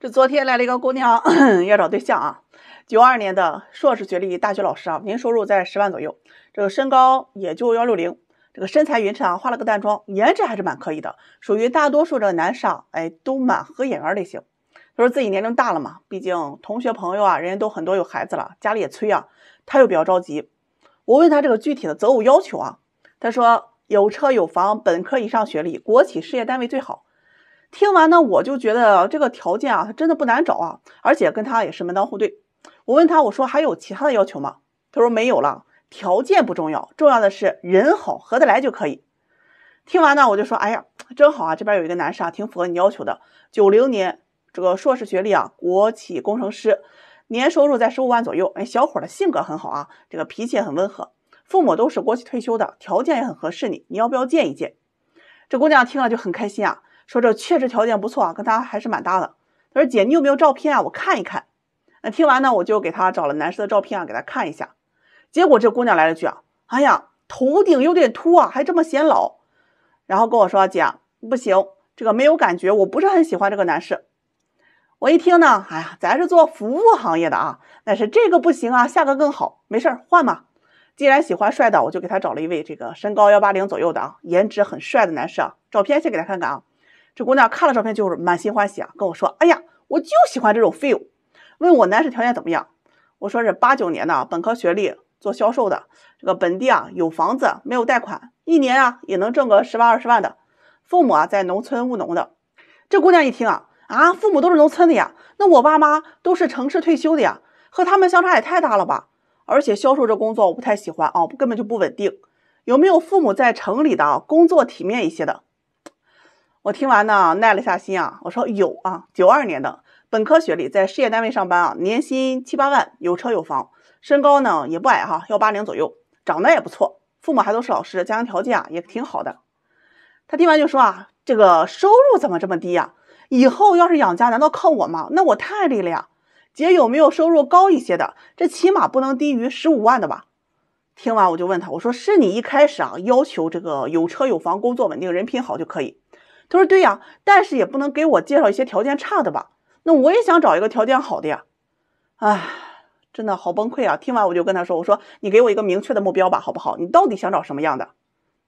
这昨天来了一个姑娘，要找对象啊，九二年的硕士学历，大学老师啊，年收入在十万左右，这个身高也就幺六零，这个身材匀称啊，化了个淡妆，颜值还是蛮可以的，属于大多数这个男啊，哎都蛮合眼缘类型。他说自己年龄大了嘛，毕竟同学朋友啊，人家都很多有孩子了，家里也催啊，他又比较着急。我问他这个具体的择偶要求啊，他说有车有房，本科以上学历，国企事业单位最好。听完呢，我就觉得这个条件啊，他真的不难找啊，而且跟他也是门当户对。我问他，我说还有其他的要求吗？他说没有了，条件不重要，重要的是人好，合得来就可以。听完呢，我就说，哎呀，真好啊，这边有一个男士啊，挺符合你要求的，九零年这个硕士学历啊，国企工程师，年收入在十五万左右，哎，小伙的性格很好啊，这个脾气也很温和，父母都是国企退休的，条件也很合适你，你要不要见一见？这姑娘听了就很开心啊。说这确实条件不错啊，跟他还是蛮搭的。他说姐，你有没有照片啊？我看一看。那听完呢，我就给他找了男士的照片啊，给他看一下。结果这姑娘来了句啊，哎呀，头顶有点秃啊，还这么显老。然后跟我说姐，不行，这个没有感觉，我不是很喜欢这个男士。我一听呢，哎呀，咱是做服务行业的啊，但是这个不行啊，下个更好，没事儿换嘛。既然喜欢帅的，我就给他找了一位这个身高幺八零左右的啊，颜值很帅的男士啊，照片先给他看看啊。这姑娘看了照片就是满心欢喜啊，跟我说：“哎呀，我就喜欢这种 feel。”问我男士条件怎么样？我说是八九年的本科学历，做销售的。这个本地啊有房子，没有贷款，一年啊也能挣个十万二十万的。父母啊在农村务农的。这姑娘一听啊啊，父母都是农村的呀，那我爸妈都是城市退休的呀，和他们相差也太大了吧？而且销售这工作我不太喜欢啊，根本就不稳定。有没有父母在城里的啊，工作体面一些的？我听完呢，耐了下心啊，我说有啊，九二年的本科学历，在事业单位上班啊，年薪七八万，有车有房，身高呢也不矮哈，幺八零左右，长得也不错，父母还都是老师，家庭条件啊也挺好的。他听完就说啊，这个收入怎么这么低呀？以后要是养家，难道靠我吗？那我太累了呀。姐有没有收入高一些的？这起码不能低于十五万的吧？听完我就问他，我说是你一开始啊要求这个有车有房，工作稳定，人品好就可以。他说：“对呀，但是也不能给我介绍一些条件差的吧？那我也想找一个条件好的呀。”哎，真的好崩溃啊！听完我就跟他说：“我说你给我一个明确的目标吧，好不好？你到底想找什么样的？”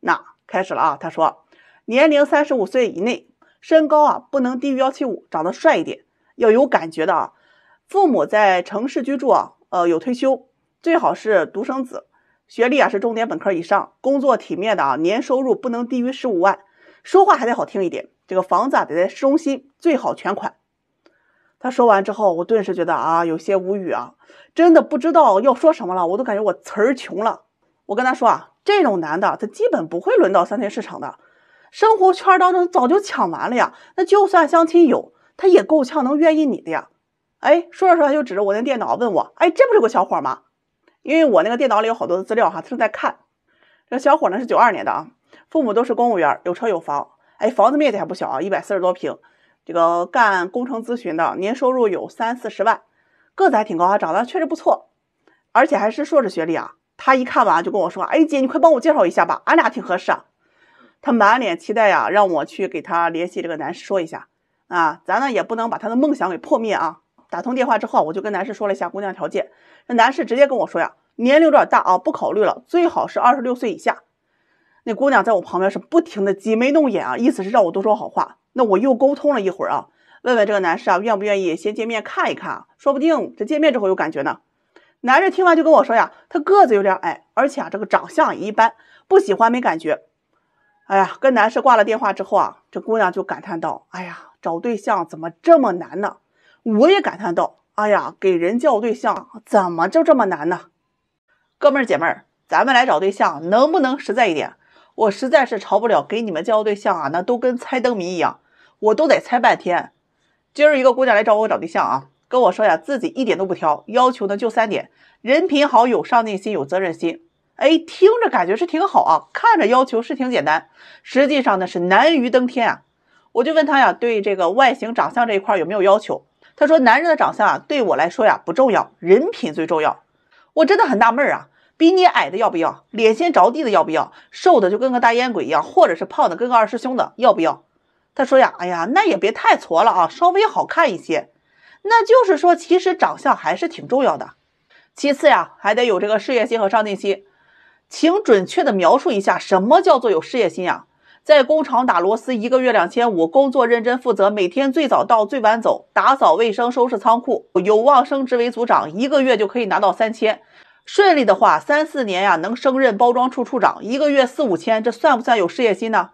那开始了啊，他说：“年龄三十五岁以内，身高啊不能低于幺七五，长得帅一点，要有感觉的啊。父母在城市居住啊，呃有退休，最好是独生子，学历啊是重点本科以上，工作体面的啊，年收入不能低于十五万。”说话还得好听一点，这个房子啊，得在市中心，最好全款。他说完之后，我顿时觉得啊，有些无语啊，真的不知道要说什么了，我都感觉我词儿穷了。我跟他说啊，这种男的他基本不会轮到三堆市场的，生活圈当中早就抢完了呀。那就算相亲有，他也够呛能愿意你的呀。哎，说着说着就指着我那电脑问我，哎，这不是个小伙吗？因为我那个电脑里有好多的资料哈，他正在看。这小伙呢是九二年的啊。父母都是公务员，有车有房，哎，房子面积还不小啊，一百四十多平。这个干工程咨询的，年收入有三四十万，个子还挺高啊，长得确实不错，而且还是硕士学历啊。他一看完就跟我说：“哎，姐，你快帮我介绍一下吧，俺俩挺合适啊。”他满脸期待呀，让我去给他联系这个男士说一下啊。咱呢也不能把他的梦想给破灭啊。打通电话之后，我就跟男士说了一下姑娘条件，那男士直接跟我说呀：“年龄有点大啊，不考虑了，最好是二十六岁以下。”那姑娘在我旁边是不停的挤眉弄眼啊，意思是让我多说好话。那我又沟通了一会儿啊，问问这个男士啊，愿不愿意先见面看一看，说不定这见面之后有感觉呢。男士听完就跟我说呀，他个子有点矮，而且啊这个长相一般，不喜欢没感觉。哎呀，跟男士挂了电话之后啊，这姑娘就感叹道：“哎呀，找对象怎么这么难呢？”我也感叹道：“哎呀，给人叫对象怎么就这么难呢？”哥们儿姐们儿，咱们来找对象能不能实在一点？我实在是找不了给你们介绍对象啊，那都跟猜灯谜一样，我都得猜半天。今儿一个姑娘来找我找对象啊，跟我说呀自己一点都不挑，要求呢就三点：人品好、有上进心、有责任心。哎，听着感觉是挺好啊，看着要求是挺简单，实际上呢是难于登天啊。我就问她呀，对这个外形长相这一块有没有要求？她说男人的长相啊对我来说呀不重要，人品最重要。我真的很纳闷啊。比你矮的要不要？脸先着地的要不要？瘦的就跟个大烟鬼一样，或者是胖的跟个二师兄的要不要？他说呀，哎呀，那也别太矬了啊，稍微好看一些。那就是说，其实长相还是挺重要的。其次呀，还得有这个事业心和上进心。请准确的描述一下什么叫做有事业心啊？在工厂打螺丝，一个月两千五，工作认真负责，每天最早到最晚走，打扫卫生、收拾仓库，有望升职为组长，一个月就可以拿到三千。顺利的话，三四年呀能升任包装处处长，一个月四五千，这算不算有事业心呢？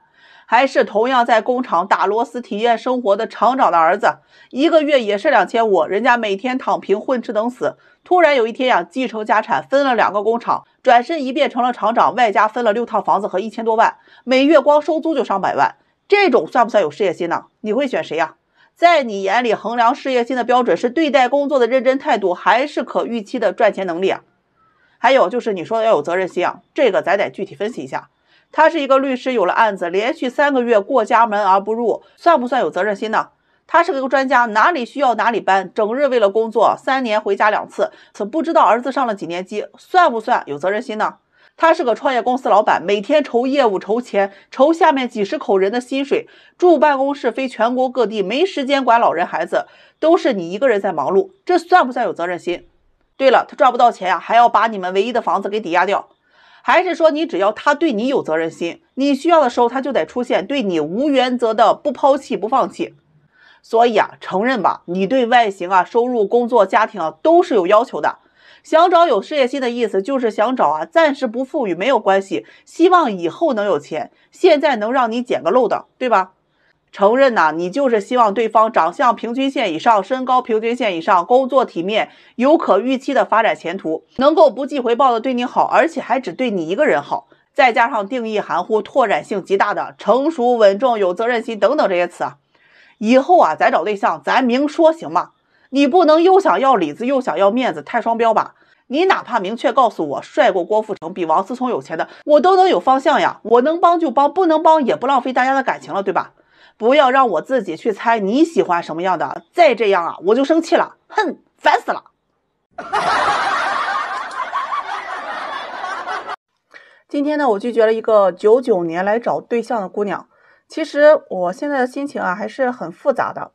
还是同样在工厂打螺丝体验生活的厂长的儿子，一个月也是两千五，人家每天躺平混吃等死。突然有一天呀，继承家产分了两个工厂，转身一变成了厂长，外加分了六套房子和一千多万，每月光收租就上百万，这种算不算有事业心呢？你会选谁呀？在你眼里衡量事业心的标准是对待工作的认真态度，还是可预期的赚钱能力啊？还有就是你说的要有责任心啊，这个咱得具体分析一下。他是一个律师，有了案子，连续三个月过家门而不入，算不算有责任心呢？他是个专家，哪里需要哪里搬，整日为了工作，三年回家两次，不知道儿子上了几年级，算不算有责任心呢？他是个创业公司老板，每天愁业务、愁钱、愁下面几十口人的薪水，住办公室飞全国各地，没时间管老人孩子，都是你一个人在忙碌，这算不算有责任心？对了，他赚不到钱呀，还要把你们唯一的房子给抵押掉，还是说你只要他对你有责任心，你需要的时候他就得出现，对你无原则的不抛弃不放弃。所以啊，承认吧，你对外形啊、收入、工作、家庭啊都是有要求的。想找有事业心的意思，就是想找啊，暂时不富裕没有关系，希望以后能有钱，现在能让你捡个漏的，对吧？承认呢，你就是希望对方长相平均线以上，身高平均线以上，工作体面，有可预期的发展前途，能够不计回报的对你好，而且还只对你一个人好。再加上定义含糊、拓展性极大的成熟、稳重、有责任心等等这些词啊，以后啊，咱找对象咱明说行吗？你不能又想要里子又想要面子，太双标吧？你哪怕明确告诉我，帅过郭富城，比王思聪有钱的，我都能有方向呀。我能帮就帮，不能帮也不浪费大家的感情了，对吧？不要让我自己去猜你喜欢什么样的，再这样啊，我就生气了，哼，烦死了。今天呢，我拒绝了一个九九年来找对象的姑娘。其实我现在的心情啊还是很复杂的。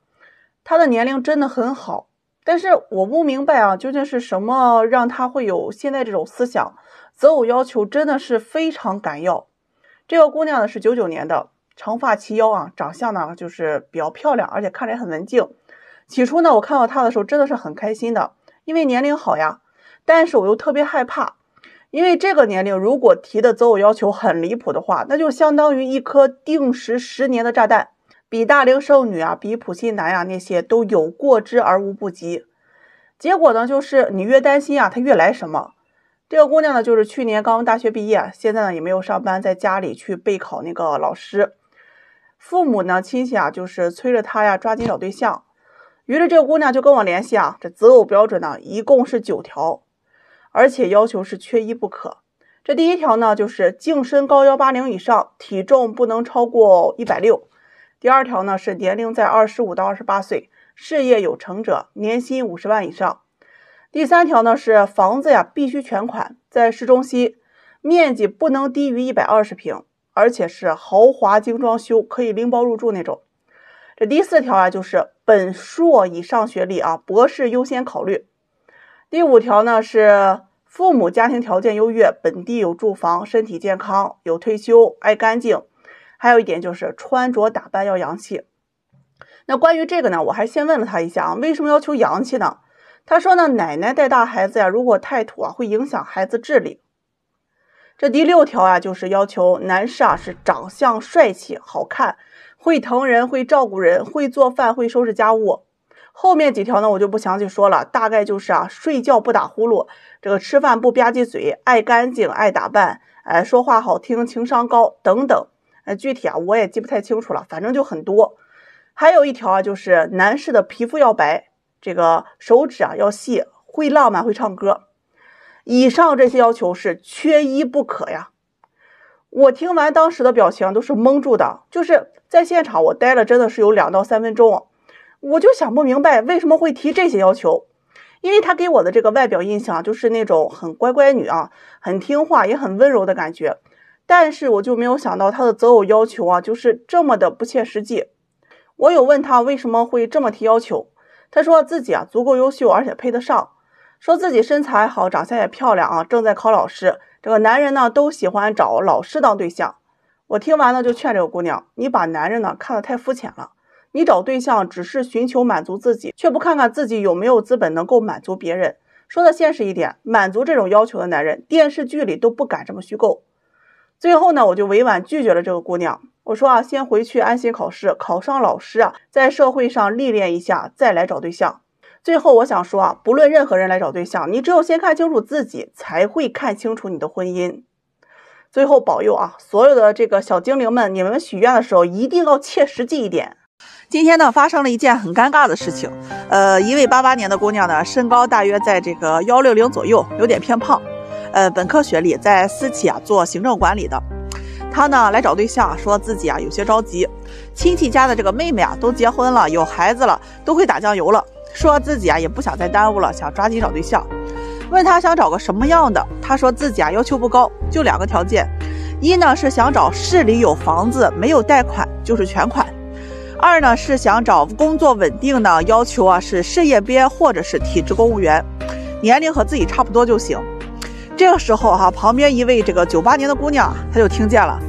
她的年龄真的很好，但是我不明白啊，究竟是什么让她会有现在这种思想？择偶要求真的是非常敢要。这个姑娘呢是九九年的。长发齐腰啊，长相呢就是比较漂亮，而且看着也很文静。起初呢，我看到她的时候真的是很开心的，因为年龄好呀。但是我又特别害怕，因为这个年龄如果提的择偶要求很离谱的话，那就相当于一颗定时十年的炸弹，比大龄剩女啊，比普信男呀那些都有过之而无不及。结果呢，就是你越担心啊，她越来什么。这个姑娘呢，就是去年刚大学毕业，现在呢也没有上班，在家里去备考那个老师。父母呢，亲戚啊，就是催着她呀，抓紧找对象。于是这个姑娘就跟我联系啊，这择偶标准呢，一共是九条，而且要求是缺一不可。这第一条呢，就是净身高幺八零以上，体重不能超过一百六。第二条呢，是年龄在二十五到二十八岁，事业有成者，年薪五十万以上。第三条呢，是房子呀，必须全款，在市中心，面积不能低于一百二十平。而且是豪华精装修，可以拎包入住那种。这第四条啊，就是本硕以上学历啊，博士优先考虑。第五条呢，是父母家庭条件优越，本地有住房，身体健康，有退休，爱干净。还有一点就是穿着打扮要洋气。那关于这个呢，我还先问了他一下啊，为什么要求洋气呢？他说呢，奶奶带大孩子呀，如果太土啊，会影响孩子智力。这第六条啊，就是要求男士啊是长相帅气、好看，会疼人、会照顾人、会做饭、会收拾家务。后面几条呢，我就不详细说了，大概就是啊，睡觉不打呼噜，这个吃饭不吧唧嘴，爱干净、爱打扮，哎，说话好听、情商高等等。哎，具体啊，我也记不太清楚了，反正就很多。还有一条啊，就是男士的皮肤要白，这个手指啊要细，会浪漫、会唱歌。以上这些要求是缺一不可呀！我听完当时的表情都是蒙住的，就是在现场我待了，真的是有两到三分钟，我就想不明白为什么会提这些要求，因为他给我的这个外表印象就是那种很乖乖女啊，很听话也很温柔的感觉，但是我就没有想到他的择偶要求啊，就是这么的不切实际。我有问他为什么会这么提要求，他说自己啊足够优秀，而且配得上。说自己身材好，长相也漂亮啊，正在考老师。这个男人呢，都喜欢找老师当对象。我听完呢就劝这个姑娘，你把男人呢看得太肤浅了，你找对象只是寻求满足自己，却不看看自己有没有资本能够满足别人。说的现实一点，满足这种要求的男人，电视剧里都不敢这么虚构。最后呢，我就委婉拒绝了这个姑娘。我说啊，先回去安心考试，考上老师啊，在社会上历练一下，再来找对象。最后我想说啊，不论任何人来找对象，你只有先看清楚自己，才会看清楚你的婚姻。最后保佑啊，所有的这个小精灵们，你们许愿的时候一定要切实际一点。今天呢，发生了一件很尴尬的事情。呃，一位八八年的姑娘呢，身高大约在这个幺六零左右，有点偏胖。呃，本科学历，在私企啊做行政管理的。她呢来找对象，说自己啊有些着急，亲戚家的这个妹妹啊都结婚了，有孩子了，都会打酱油了。说自己啊也不想再耽误了，想抓紧找对象。问他想找个什么样的，他说自己啊要求不高，就两个条件：一呢是想找市里有房子，没有贷款，就是全款；二呢是想找工作稳定呢，要求啊是事业编或者是体制公务员，年龄和自己差不多就行。这个时候哈，旁边一位这个九八年的姑娘，她就听见了，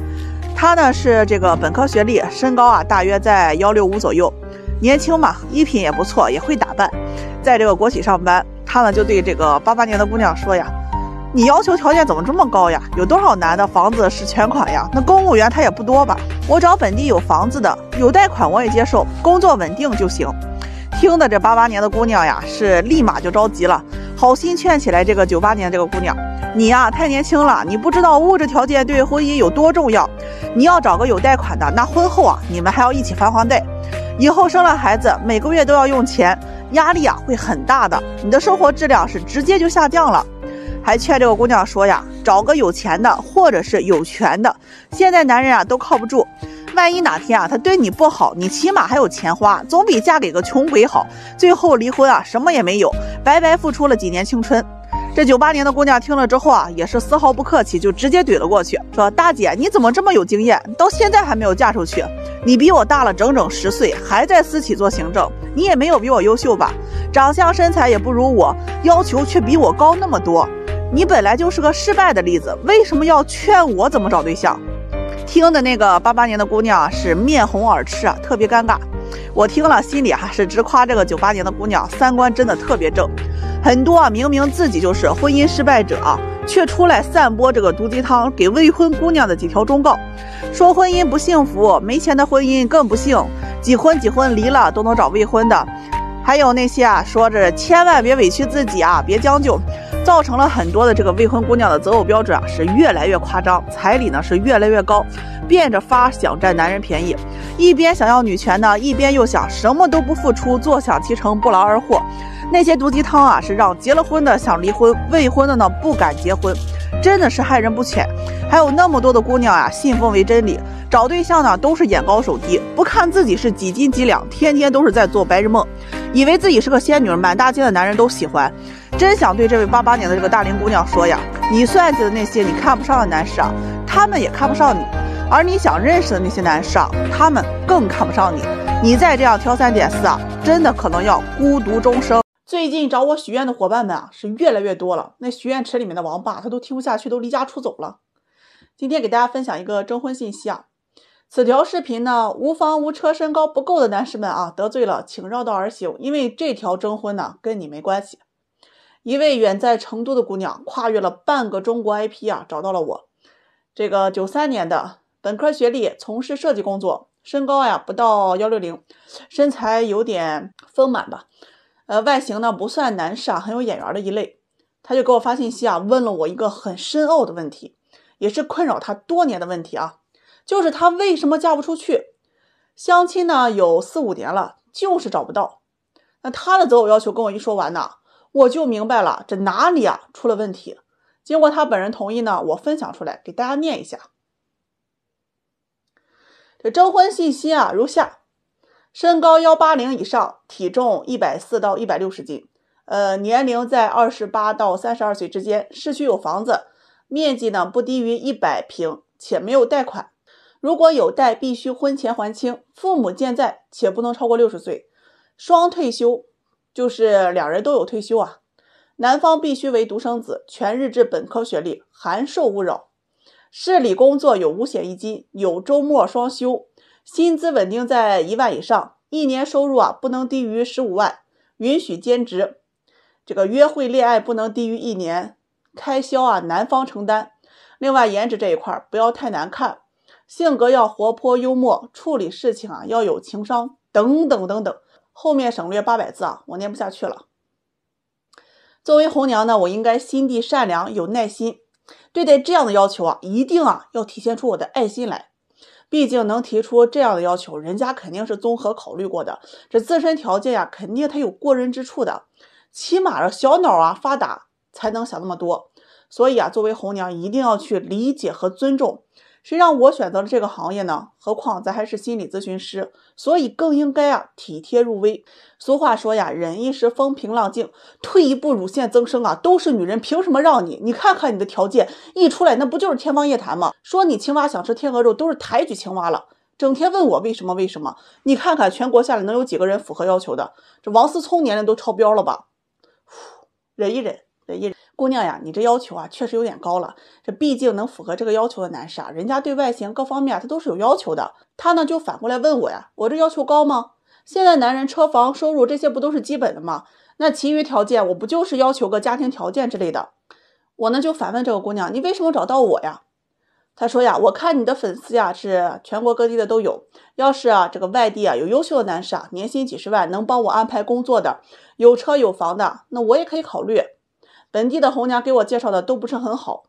她呢是这个本科学历，身高啊大约在幺六五左右。年轻嘛，衣品也不错，也会打扮，在这个国企上班。他呢就对这个八八年的姑娘说呀：“你要求条件怎么这么高呀？有多少男的，房子是全款呀？那公务员他也不多吧？我找本地有房子的，有贷款我也接受，工作稳定就行。”听的这八八年的姑娘呀，是立马就着急了，好心劝起来这个九八年这个姑娘：“你呀太年轻了，你不知道物质条件对婚姻有多重要。你要找个有贷款的，那婚后啊，你们还要一起还房贷。”以后生了孩子，每个月都要用钱，压力啊会很大的，你的生活质量是直接就下降了。还劝这个姑娘说呀，找个有钱的或者是有权的，现在男人啊都靠不住，万一哪天啊他对你不好，你起码还有钱花，总比嫁给个穷鬼好。最后离婚啊什么也没有，白白付出了几年青春。这九八年的姑娘听了之后啊，也是丝毫不客气，就直接怼了过去，说：“大姐，你怎么这么有经验？到现在还没有嫁出去？你比我大了整整十岁，还在私企做行政，你也没有比我优秀吧？长相身材也不如我，要求却比我高那么多。你本来就是个失败的例子，为什么要劝我怎么找对象？”听的那个八八年的姑娘是面红耳赤啊，特别尴尬。我听了，心里还是直夸这个九八年的姑娘三观真的特别正。很多啊，明明自己就是婚姻失败者啊，却出来散播这个毒鸡汤，给未婚姑娘的几条忠告，说婚姻不幸福，没钱的婚姻更不幸，几婚几婚离了都能找未婚的。还有那些啊，说着千万别委屈自己啊，别将就。造成了很多的这个未婚姑娘的择偶标准啊是越来越夸张，彩礼呢是越来越高，变着法想占男人便宜，一边想要女权呢，一边又想什么都不付出，坐享其成不劳而获。那些毒鸡汤啊，是让结了婚的想离婚，未婚的呢不敢结婚，真的是害人不浅。还有那么多的姑娘呀，信奉为真理，找对象呢都是眼高手低，不看自己是几斤几两，天天都是在做白日梦，以为自己是个仙女，满大街的男人都喜欢。真想对这位八八年的这个大龄姑娘说呀，你算计的那些你看不上的男士啊，他们也看不上你；而你想认识的那些男士啊，他们更看不上你。你再这样挑三拣四啊，真的可能要孤独终生。最近找我许愿的伙伴们啊，是越来越多了。那许愿池里面的王八，他都听不下去，都离家出走了。今天给大家分享一个征婚信息啊，此条视频呢，无房无车、身高不够的男士们啊，得罪了，请绕道而行，因为这条征婚呢，跟你没关系。一位远在成都的姑娘，跨越了半个中国，IP 啊，找到了我。这个九三年的本科学历，从事设计工作，身高呀不到幺六零，身材有点丰满吧，呃，外形呢不算男士啊，很有眼缘的一类。她就给我发信息啊，问了我一个很深奥的问题，也是困扰她多年的问题啊，就是她为什么嫁不出去？相亲呢有四五年了，就是找不到。那她的择偶要求跟我一说完呢？我就明白了，这哪里啊出了问题？经过他本人同意呢，我分享出来给大家念一下。这征婚信息啊如下：身高幺八零以上，体重一百四到一百六十斤，呃，年龄在二十八到三十二岁之间，市区有房子，面积呢不低于一百平，且没有贷款。如果有贷，必须婚前还清。父母健在，且不能超过六十岁，双退休。就是两人都有退休啊，男方必须为独生子，全日制本科学历，函授勿扰。市里工作有五险一金，有周末双休，薪资稳定在一万以上，一年收入啊不能低于十五万，允许兼职。这个约会恋爱不能低于一年，开销啊男方承担。另外颜值这一块不要太难看，性格要活泼幽默，处理事情啊要有情商，等等等等。后面省略八百字啊，我念不下去了。作为红娘呢，我应该心地善良，有耐心，对待这样的要求啊，一定啊要体现出我的爱心来。毕竟能提出这样的要求，人家肯定是综合考虑过的，这自身条件呀，肯定他有过人之处的。起码啊，小脑啊发达，才能想那么多。所以啊，作为红娘，一定要去理解和尊重。谁让我选择了这个行业呢？何况咱还是心理咨询师，所以更应该啊体贴入微。俗话说呀，忍一时风平浪静，退一步乳腺增生啊，都是女人凭什么让你？你看看你的条件一出来，那不就是天方夜谭吗？说你青蛙想吃天鹅肉，都是抬举青蛙了。整天问我为什么为什么？你看看全国下来能有几个人符合要求的？这王思聪年龄都超标了吧？忍一忍，忍一忍。姑娘呀，你这要求啊确实有点高了。这毕竟能符合这个要求的男士啊，人家对外形各方面他都是有要求的。他呢就反过来问我呀，我这要求高吗？现在男人车房收入这些不都是基本的吗？那其余条件我不就是要求个家庭条件之类的？我呢就反问这个姑娘，你为什么找到我呀？她说呀，我看你的粉丝呀是全国各地的都有，要是啊这个外地啊有优秀的男士啊，年薪几十万能帮我安排工作的，有车有房的，那我也可以考虑。本地的红娘给我介绍的都不是很好，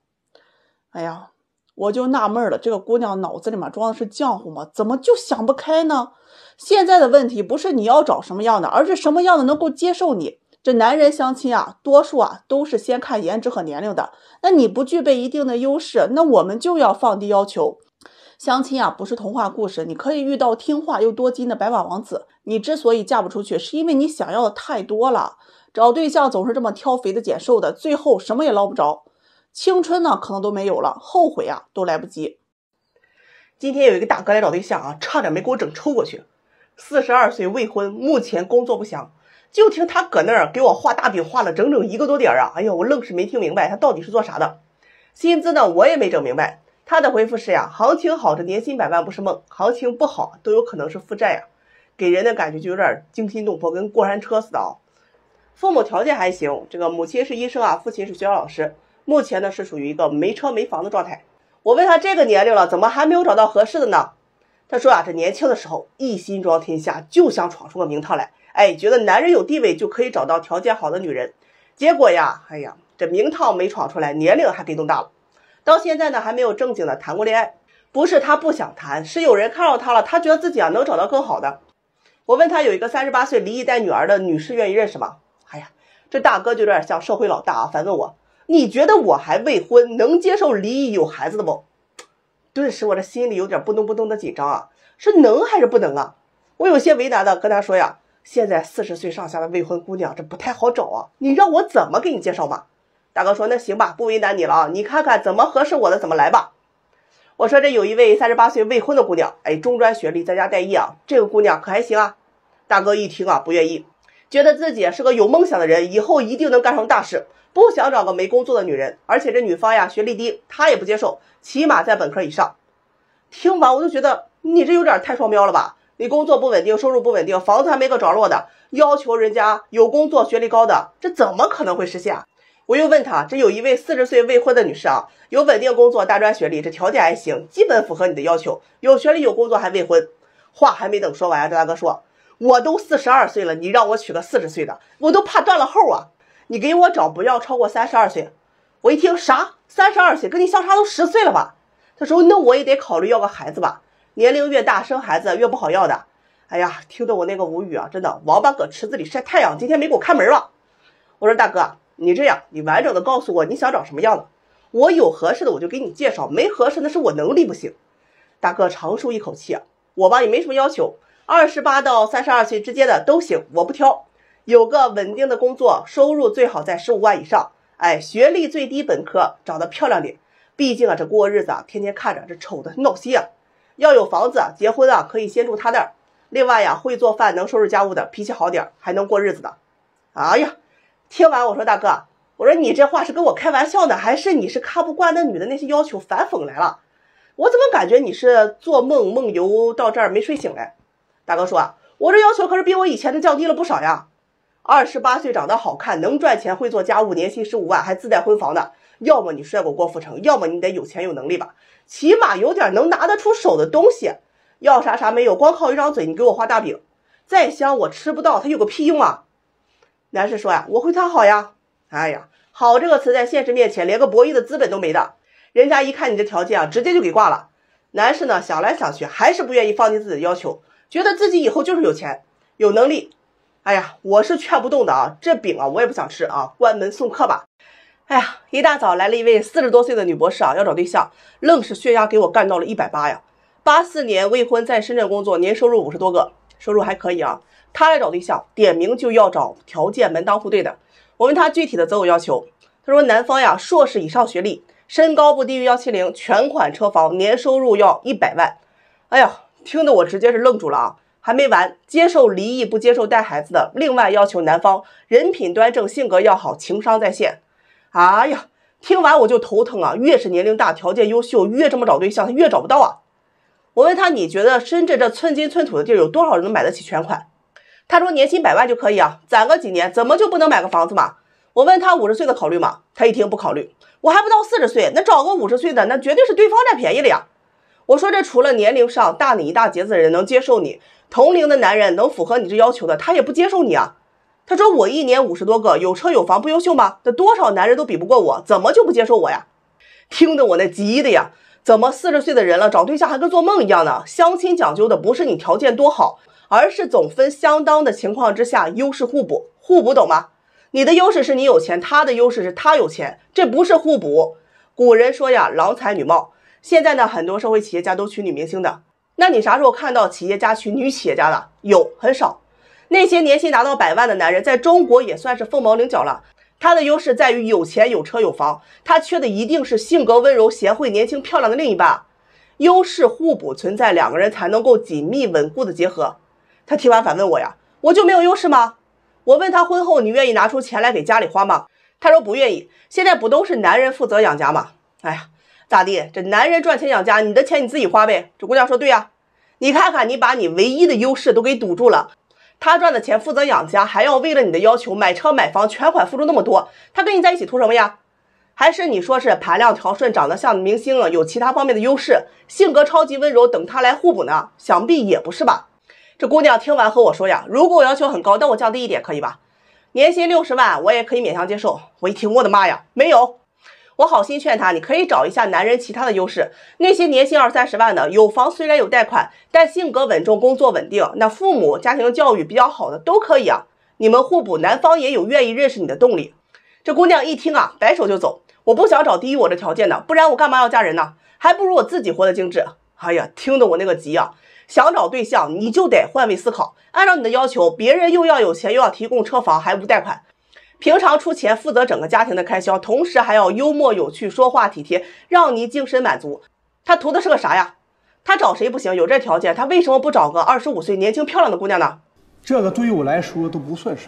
哎呀，我就纳闷了，这个姑娘脑子里面装的是浆糊吗？怎么就想不开呢？现在的问题不是你要找什么样的，而是什么样的能够接受你。这男人相亲啊，多数啊都是先看颜值和年龄的。那你不具备一定的优势，那我们就要放低要求。相亲啊，不是童话故事，你可以遇到听话又多金的白马王子。你之所以嫁不出去，是因为你想要的太多了。找对象总是这么挑肥的减瘦的，最后什么也捞不着，青春呢可能都没有了，后悔啊都来不及。今天有一个大哥来找对象啊，差点没给我整抽过去。四十二岁未婚，目前工作不详。就听他搁那儿给我画大饼，画了整整一个多点儿啊！哎呦，我愣是没听明白他到底是做啥的，薪资呢我也没整明白。他的回复是呀，行情好的年薪百万不是梦，行情不好都有可能是负债啊，给人的感觉就有点惊心动魄，跟过山车似的哦。父母条件还行，这个母亲是医生啊，父亲是学校老师。目前呢是属于一个没车没房的状态。我问他这个年龄了，怎么还没有找到合适的呢？他说啊，这年轻的时候一心装天下，就想闯出个名堂来。哎，觉得男人有地位就可以找到条件好的女人。结果呀，哎呀，这名堂没闯出来，年龄还给弄大了。到现在呢还没有正经的谈过恋爱，不是他不想谈，是有人看上他了，他觉得自己啊能找到更好的。我问他有一个三十八岁离异带女儿的女士愿意认识吗？这大哥就有点像社会老大啊，反问我：“你觉得我还未婚，能接受离异有孩子的不？”顿时我这心里有点扑通扑通的紧张啊，是能还是不能啊？我有些为难的跟他说呀：“现在四十岁上下的未婚姑娘，这不太好找啊，你让我怎么给你介绍嘛？”大哥说：“那行吧，不为难你了啊，你看看怎么合适我的怎么来吧。”我说：“这有一位三十八岁未婚的姑娘，哎，中专学历，在家待业啊，这个姑娘可还行啊。”大哥一听啊，不愿意。觉得自己是个有梦想的人，以后一定能干成大事。不想找个没工作的女人，而且这女方呀学历低，他也不接受，起码在本科以上。听完我就觉得你这有点太双标了吧？你工作不稳定，收入不稳定，房子还没个着落的，要求人家有工作、学历高的，这怎么可能会实现？我又问他，这有一位四十岁未婚的女士啊，有稳定工作、大专学历，这条件还行，基本符合你的要求，有学历、有工作，还未婚。话还没等说完，这大哥说。我都四十二岁了，你让我娶个四十岁的，我都怕断了后啊！你给我找不要超过三十二岁。我一听啥？三十二岁跟你相差都十岁了吧？他说那我也得考虑要个孩子吧，年龄越大生孩子越不好要的。哎呀，听得我那个无语啊！真的，王八搁池子里晒太阳，今天没给我开门了。我说大哥，你这样，你完整的告诉我你想找什么样的，我有合适的我就给你介绍，没合适的是我能力不行。大哥长舒一口气啊，我吧也没什么要求。二十八到三十二岁之间的都行，我不挑，有个稳定的工作，收入最好在十五万以上。哎，学历最低本科，长得漂亮点，毕竟啊，这过日子啊，天天看着这丑的闹心啊。要有房子，结婚啊可以先住他那儿。另外呀，会做饭，能收拾家务的，脾气好点，还能过日子的。哎呀，听完我说大哥，我说你这话是跟我开玩笑呢，还是你是看不惯那女的那些要求反讽来了？我怎么感觉你是做梦梦游到这儿没睡醒嘞？大哥说啊，我这要求可是比我以前的降低了不少呀。二十八岁长得好看，能赚钱，会做家务，年薪十五万，还自带婚房的。要么你帅过郭富城，要么你得有钱有能力吧，起码有点能拿得出手的东西。要啥啥没有，光靠一张嘴，你给我画大饼，再香我吃不到，它有个屁用啊！男士说呀，我会他好呀。哎呀，好这个词在现实面前连个博弈的资本都没的，人家一看你这条件啊，直接就给挂了。男士呢想来想去，还是不愿意放弃自己的要求。觉得自己以后就是有钱，有能力。哎呀，我是劝不动的啊！这饼啊，我也不想吃啊，关门送客吧。哎呀，一大早来了一位四十多岁的女博士啊，要找对象，愣是血压给我干到了一百八呀。八四年未婚，在深圳工作，年收入五十多个，收入还可以啊。她来找对象，点名就要找条件门当户对的。我问她具体的择偶要求，她说男方呀，硕士以上学历，身高不低于幺七零，全款车房，年收入要一百万。哎呀。听得我直接是愣住了啊！还没完，接受离异不接受带孩子的，另外要求男方人品端正、性格要好、情商在线。哎呀，听完我就头疼啊！越是年龄大、条件优秀，越这么找对象，他越找不到啊！我问他，你觉得深圳这寸金寸土的地儿，有多少人能买得起全款？他说年薪百万就可以啊，攒个几年，怎么就不能买个房子嘛？我问他五十岁的考虑吗？他一听不考虑，我还不到四十岁，那找个五十岁的，那绝对是对方占便宜了呀！我说这除了年龄上大你一大截子的人能接受你，同龄的男人能符合你这要求的，他也不接受你啊。他说我一年五十多个，有车有房，不优秀吗？那多少男人都比不过我，怎么就不接受我呀？听得我那急的呀，怎么四十岁的人了，找对象还跟做梦一样呢？相亲讲究的不是你条件多好，而是总分相当的情况之下，优势互补，互补懂吗？你的优势是你有钱，他的优势是他有钱，这不是互补。古人说呀，郎才女貌。现在呢，很多社会企业家都娶女明星的。那你啥时候看到企业家娶女企业家的？有很少。那些年薪达到百万的男人，在中国也算是凤毛麟角了。他的优势在于有钱、有车、有房，他缺的一定是性格温柔、贤惠、年轻漂亮的另一半。优势互补存在，两个人才能够紧密稳固的结合。他听完反问我呀，我就没有优势吗？我问他婚后你愿意拿出钱来给家里花吗？他说不愿意。现在不都是男人负责养家吗？哎呀。咋地？这男人赚钱养家，你的钱你自己花呗？这姑娘说：“对呀，你看看，你把你唯一的优势都给堵住了。他赚的钱负责养家，还要为了你的要求买车买房，全款付出那么多，他跟你在一起图什么呀？还是你说是盘量调顺，长得像明星，有其他方面的优势，性格超级温柔，等他来互补呢？想必也不是吧？”这姑娘听完和我说呀：“如果我要求很高，但我降低一点可以吧？年薪六十万，我也可以勉强接受。”我一听，我的妈呀，没有。我好心劝他，你可以找一下男人其他的优势，那些年薪二三十万的，有房虽然有贷款，但性格稳重，工作稳定，那父母家庭教育比较好的都可以啊。你们互补，男方也有愿意认识你的动力。这姑娘一听啊，摆手就走，我不想找低于我的条件的，不然我干嘛要嫁人呢？还不如我自己活得精致。哎呀，听得我那个急啊！想找对象，你就得换位思考，按照你的要求，别人又要有钱，又要提供车房，还不贷款。平常出钱负责整个家庭的开销，同时还要幽默有趣、说话体贴，让你精神满足。他图的是个啥呀？他找谁不行？有这条件，他为什么不找个二十五岁年轻漂亮的姑娘呢？这个对于我来说都不算啥。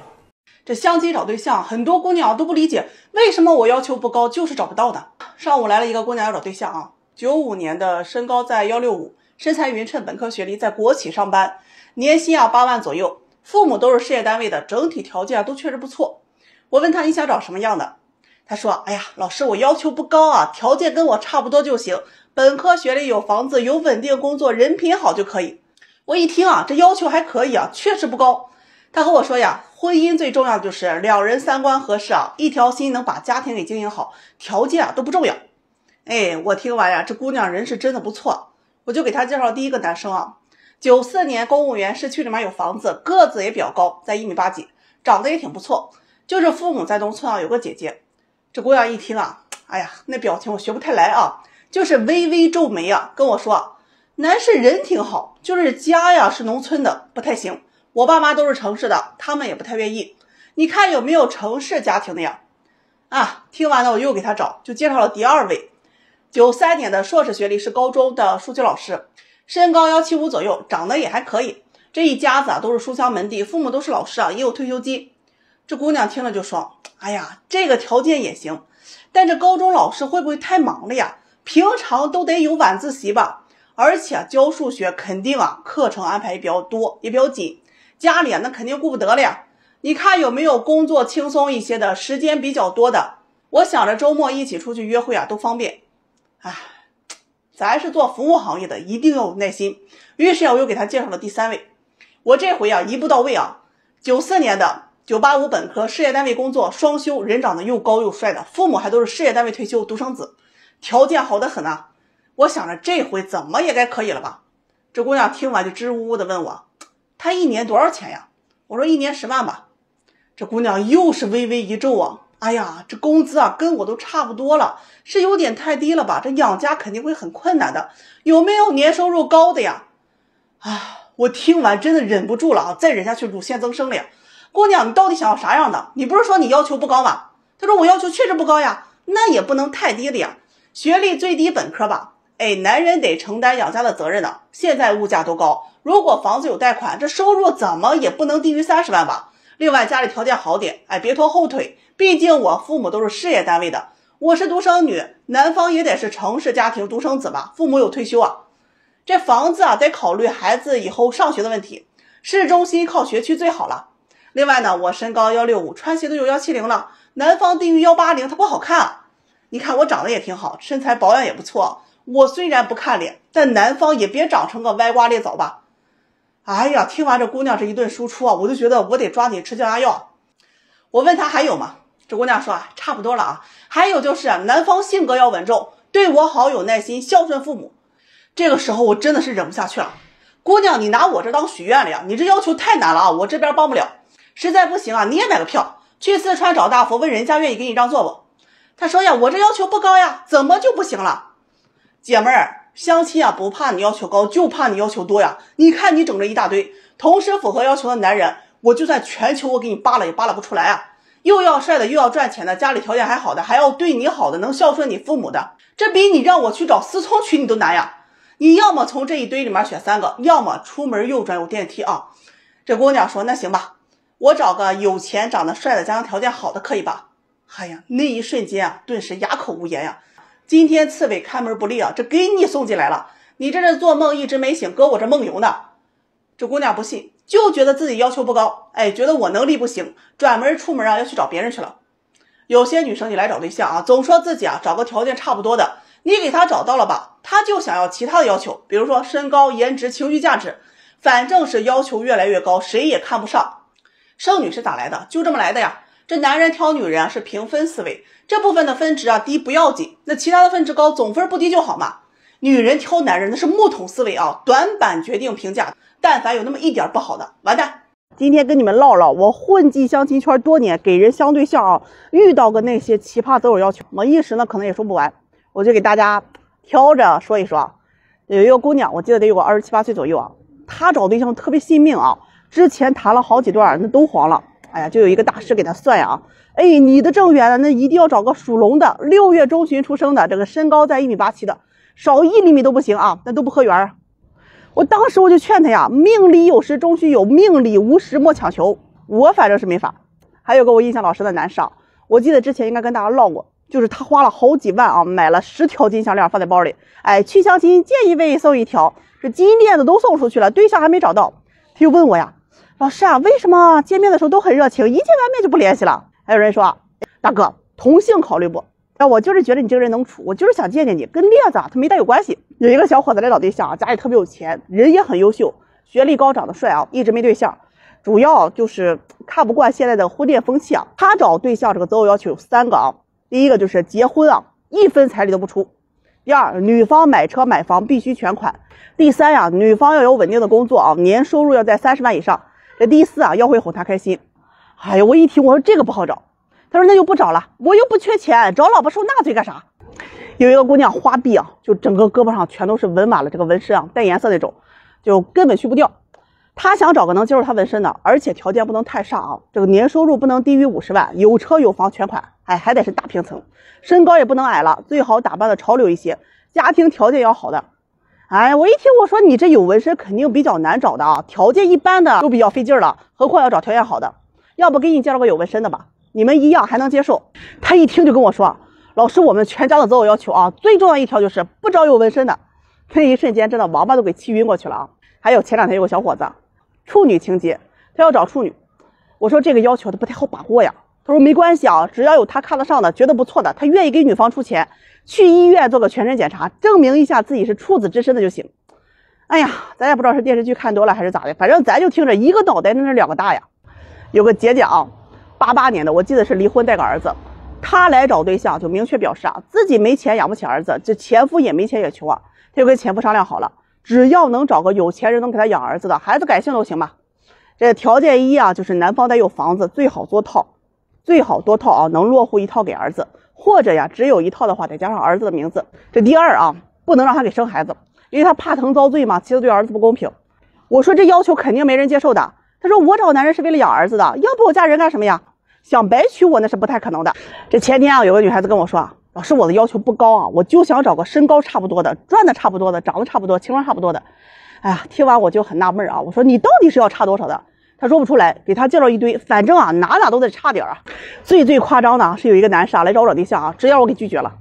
这相亲找对象，很多姑娘都不理解，为什么我要求不高，就是找不到的。上午来了一个姑娘要找对象啊，九五年的，身高在幺六五，身材匀称，本科学历，在国企上班，年薪啊八万左右，父母都是事业单位的，整体条件都确实不错。我问他：“你想找什么样的？”他说：“哎呀，老师，我要求不高啊，条件跟我差不多就行。本科学历，有房子，有稳定工作，人品好就可以。”我一听啊，这要求还可以啊，确实不高。他和我说呀：“婚姻最重要的就是两人三观合适啊，一条心能把家庭给经营好，条件啊都不重要。”哎，我听完呀，这姑娘人是真的不错，我就给她介绍第一个男生啊，九四年公务员，市区里面有房子，个子也比较高，在一米八几，长得也挺不错。就是父母在农村啊，有个姐姐，这姑娘一听啊，哎呀，那表情我学不太来啊，就是微微皱眉啊，跟我说，男士人挺好，就是家呀是农村的，不太行，我爸妈都是城市的，他们也不太愿意，你看有没有城市家庭的呀？啊，听完了我又给他找，就介绍了第二位，九三年的硕士学历，是高中的数学老师，身高幺七五左右，长得也还可以，这一家子啊都是书香门第，父母都是老师啊，也有退休金。这姑娘听了就说：“哎呀，这个条件也行，但这高中老师会不会太忙了呀？平常都得有晚自习吧，而且教数学肯定啊，课程安排也比较多，也比较紧。家里啊，那肯定顾不得了。呀。你看有没有工作轻松一些的，时间比较多的？我想着周末一起出去约会啊，都方便。哎，咱是做服务行业的，一定要有耐心。于是啊，我又给他介绍了第三位。我这回啊，一步到位啊，九四年的。”九八五本科，事业单位工作，双休，人长得又高又帅的，父母还都是事业单位退休，独生子，条件好得很啊。我想着这回怎么也该可以了吧？这姑娘听完就支吾吾的问我：“她一年多少钱呀？”我说：“一年十万吧。”这姑娘又是微微一皱啊，哎呀，这工资啊跟我都差不多了，是有点太低了吧？这养家肯定会很困难的。有没有年收入高的呀？啊，我听完真的忍不住了啊，再忍下去乳腺增生了呀！姑娘，你到底想要啥样的？你不是说你要求不高吗？他说我要求确实不高呀，那也不能太低了呀。学历最低本科吧。哎，男人得承担养家的责任呢。现在物价都高，如果房子有贷款，这收入怎么也不能低于三十万吧。另外家里条件好点，哎，别拖后腿。毕竟我父母都是事业单位的，我是独生女，男方也得是城市家庭独生子吧？父母有退休啊。这房子啊，得考虑孩子以后上学的问题，市中心靠学区最好了。另外呢，我身高幺六五，穿鞋都有幺七零了。男方低于幺八零，他不好看啊。你看我长得也挺好，身材保养也不错。我虽然不看脸，但男方也别长成个歪瓜裂枣吧。哎呀，听完这姑娘这一顿输出啊，我就觉得我得抓紧吃降压药。我问她还有吗？这姑娘说啊，差不多了啊。还有就是男方性格要稳重，对我好，有耐心，孝顺父母。这个时候我真的是忍不下去了。姑娘，你拿我这当许愿了呀？你这要求太难了啊，我这边帮不了。实在不行啊，你也买个票去四川找大佛，问人家愿意给你让座不？他说呀，我这要求不高呀，怎么就不行了？姐妹儿，相亲啊，不怕你要求高，就怕你要求多呀。你看你整这一大堆，同时符合要求的男人，我就算全球我给你扒拉也扒拉不出来啊！又要帅的，又要赚钱的，家里条件还好的，还要对你好的，能孝顺你父母的，这比你让我去找思聪娶你都难呀！你要么从这一堆里面选三个，要么出门右转有电梯啊。这姑娘说，那行吧。我找个有钱、长得帅的，家庭条件好的，可以吧？哎呀，那一瞬间啊，顿时哑口无言呀！今天刺猬开门不利啊，这给你送进来了，你这是做梦一直没醒，搁我这梦游呢。这姑娘不信，就觉得自己要求不高，哎，觉得我能力不行，转门出门啊要去找别人去了。有些女生你来找对象啊，总说自己啊找个条件差不多的，你给她找到了吧，她就想要其他的要求，比如说身高、颜值、情绪价值，反正是要求越来越高，谁也看不上。剩女是咋来的？就这么来的呀！这男人挑女人啊，是评分思维，这部分的分值啊低不要紧，那其他的分值高，总分不低就好嘛。女人挑男人那是木桶思维啊，短板决定评价，但凡有那么一点不好的，完蛋。今天跟你们唠唠，我混迹相亲圈多年，给人相对象啊，遇到个那些奇葩都有要求，我一时呢可能也说不完，我就给大家挑着说一说。有一个姑娘，我记得得有个二十七八岁左右啊，她找对象特别信命啊。之前谈了好几段，那都黄了。哎呀，就有一个大师给他算呀，哎，你的正缘那一定要找个属龙的，六月中旬出生的，这个身高在一米八七的，少一厘米都不行啊，那都不合缘。我当时我就劝他呀，命里有时终须有，命里无时莫强求。我反正是没法。还有个我印象老深的男生，我记得之前应该跟大家唠过，就是他花了好几万啊，买了十条金项链放在包里，哎，去相亲见一位送一条，这金链子都送出去了，对象还没找到，他就问我呀。老师啊，为什么见面的时候都很热情，一见完面就不联系了？还有人说，大哥同性考虑不？哎，我就是觉得你这个人能处，我就是想见见你。跟例子啊，他没大有关系。有一个小伙子来找对象啊，家里特别有钱，人也很优秀，学历高，长得帅啊，一直没对象，主要就是看不惯现在的婚恋风气啊。他找对象这个择偶要求有三个啊，第一个就是结婚啊，一分彩礼都不出；第二，女方买车买房必须全款；第三呀，女方要有稳定的工作啊，年收入要在三十万以上。第四啊，要会哄她开心。哎呀，我一听我说这个不好找，他说那就不找了，我又不缺钱，找老婆受那罪干啥？有一个姑娘花臂啊，就整个胳膊上全都是纹满了这个纹身啊，带颜色那种，就根本去不掉。他想找个能接受他纹身的，而且条件不能太差啊，这个年收入不能低于五十万，有车有房全款，哎，还得是大平层，身高也不能矮了，最好打扮的潮流一些，家庭条件要好的。哎，我一听我说你这有纹身，肯定比较难找的啊，条件一般的都比较费劲了，何况要找条件好的，要不给你介绍个有纹身的吧？你们一样还能接受？他一听就跟我说，老师，我们全家的择偶要求啊，最重要一条就是不找有纹身的。那一瞬间，真的王八都给气晕过去了啊！还有前两天有个小伙子，处女情结，他要找处女，我说这个要求他不太好把握呀。他说：“没关系啊，只要有他看得上的、觉得不错的，他愿意给女方出钱，去医院做个全身检查，证明一下自己是处子之身的就行。”哎呀，咱也不知道是电视剧看多了还是咋的，反正咱就听着一个脑袋那两个大呀。有个姐姐啊，八八年的，我记得是离婚带个儿子。她来找对象就明确表示啊，自己没钱养不起儿子，这前夫也没钱也穷啊。她就跟前夫商量好了，只要能找个有钱人能给她养儿子的，孩子改姓都行吧。这条件一啊，就是男方得有房子，最好做套。最好多套啊，能落户一套给儿子，或者呀，只有一套的话，再加上儿子的名字。这第二啊，不能让他给生孩子，因为他怕疼遭罪嘛，其实对儿子不公平。我说这要求肯定没人接受的。他说我找男人是为了养儿子的，要不我嫁人干什么呀？想白娶我那是不太可能的。这前天啊，有个女孩子跟我说啊，老师我的要求不高啊，我就想找个身高差不多的，赚的差不多的，长得差不多，情况差不多的。哎呀，听完我就很纳闷啊，我说你到底是要差多少的？他说不出来，给他介绍一堆，反正啊，哪哪都得差点啊。最最夸张的啊，是有一个男傻来找我找对象啊，直接我给拒绝了。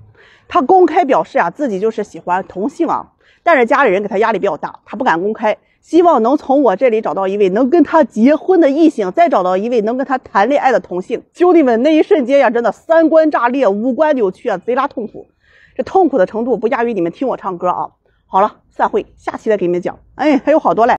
他公开表示啊自己就是喜欢同性啊，但是家里人给他压力比较大，他不敢公开，希望能从我这里找到一位能跟他结婚的异性，再找到一位能跟他谈恋爱的同性。兄弟们，那一瞬间呀，真的三观炸裂，五官扭曲啊，贼拉痛苦。这痛苦的程度不亚于你们听我唱歌啊。好了，散会，下期再给你们讲。哎，还有好多嘞。